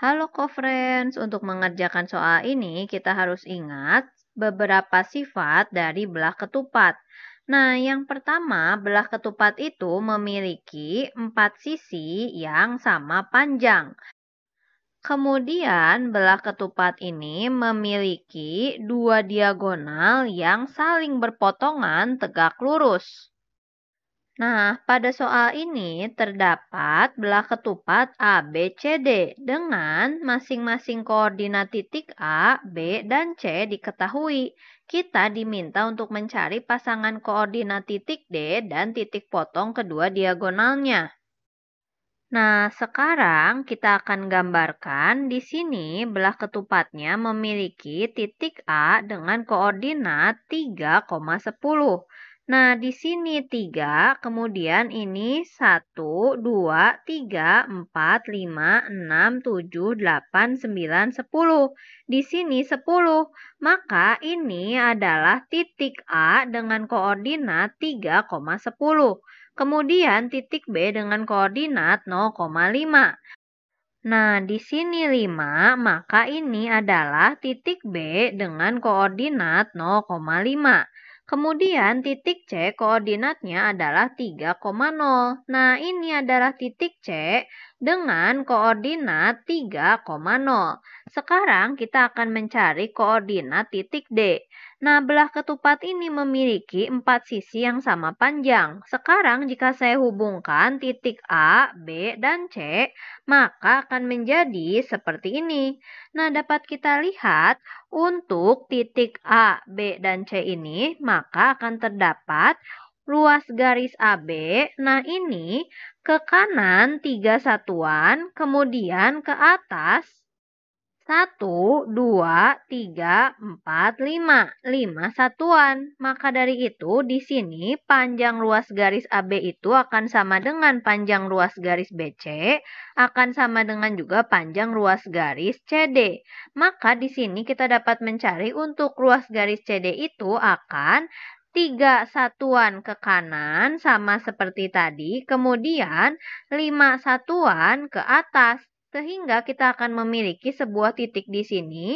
Halo co-friends, untuk mengerjakan soal ini kita harus ingat beberapa sifat dari belah ketupat. Nah, yang pertama, belah ketupat itu memiliki empat sisi yang sama panjang. Kemudian, belah ketupat ini memiliki dua diagonal yang saling berpotongan tegak lurus. Nah, pada soal ini terdapat belah ketupat A, B, C, D dengan masing-masing koordinat titik A, B, dan C diketahui. Kita diminta untuk mencari pasangan koordinat titik D dan titik potong kedua diagonalnya. Nah, sekarang kita akan gambarkan di sini belah ketupatnya memiliki titik A dengan koordinat 3,10 Nah, di sini 3, kemudian ini 1, 2, 3, 4, 5, 6, 7, 8, 9, 10. Di sini 10, maka ini adalah titik A dengan koordinat 3,10. Kemudian titik B dengan koordinat 0,5. Nah, di sini 5, maka ini adalah titik B dengan koordinat 0,5. Kemudian titik C koordinatnya adalah 3,0. Nah, ini adalah titik C dengan koordinat 3,0. Sekarang kita akan mencari koordinat titik D. Nah, belah ketupat ini memiliki empat sisi yang sama panjang. Sekarang jika saya hubungkan titik A, B, dan C, maka akan menjadi seperti ini. Nah, dapat kita lihat untuk titik A, B, dan C ini, maka akan terdapat ruas garis AB. Nah, ini ke kanan tiga satuan, kemudian ke atas satu, dua, tiga, empat, lima. Lima satuan. Maka dari itu, di sini panjang ruas garis AB itu akan sama dengan panjang ruas garis BC, akan sama dengan juga panjang ruas garis CD. Maka di sini kita dapat mencari untuk ruas garis CD itu akan tiga satuan ke kanan sama seperti tadi, kemudian lima satuan ke atas sehingga kita akan memiliki sebuah titik di sini.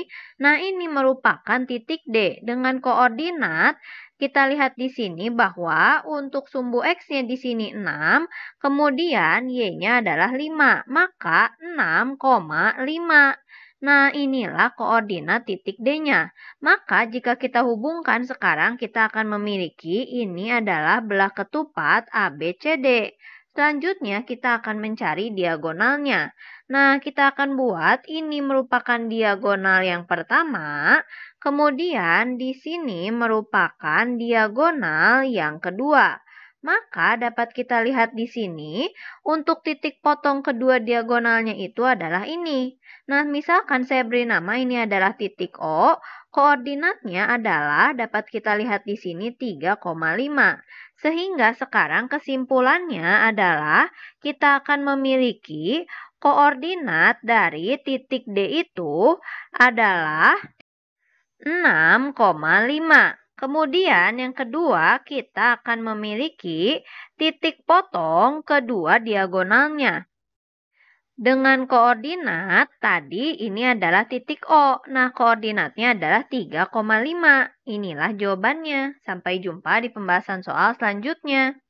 Nah, ini merupakan titik D dengan koordinat kita lihat di sini bahwa untuk sumbu X-nya di sini 6, kemudian Y-nya adalah 5, maka 6,5. Nah, inilah koordinat titik D-nya. Maka, jika kita hubungkan sekarang, kita akan memiliki ini adalah belah ketupat ABCD. Selanjutnya kita akan mencari diagonalnya. Nah, kita akan buat ini merupakan diagonal yang pertama, kemudian di sini merupakan diagonal yang kedua. Maka dapat kita lihat di sini, untuk titik potong kedua diagonalnya itu adalah ini. Nah, misalkan saya beri nama ini adalah titik O, koordinatnya adalah dapat kita lihat di sini 3,5. Sehingga sekarang kesimpulannya adalah kita akan memiliki koordinat dari titik D itu adalah 6,5. Kemudian yang kedua, kita akan memiliki titik potong kedua diagonalnya. Dengan koordinat tadi ini adalah titik O. Nah, koordinatnya adalah 3,5. Inilah jawabannya. Sampai jumpa di pembahasan soal selanjutnya.